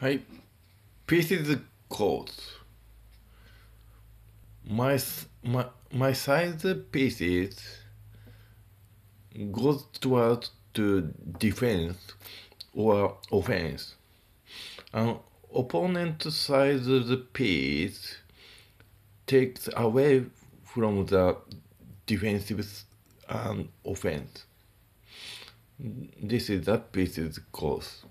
はい。Pieces clothes. My, my, my size pieces goes towards to defense or offense. An opponent size the piece takes away from the defensive and um, offense. This is that piece's cause.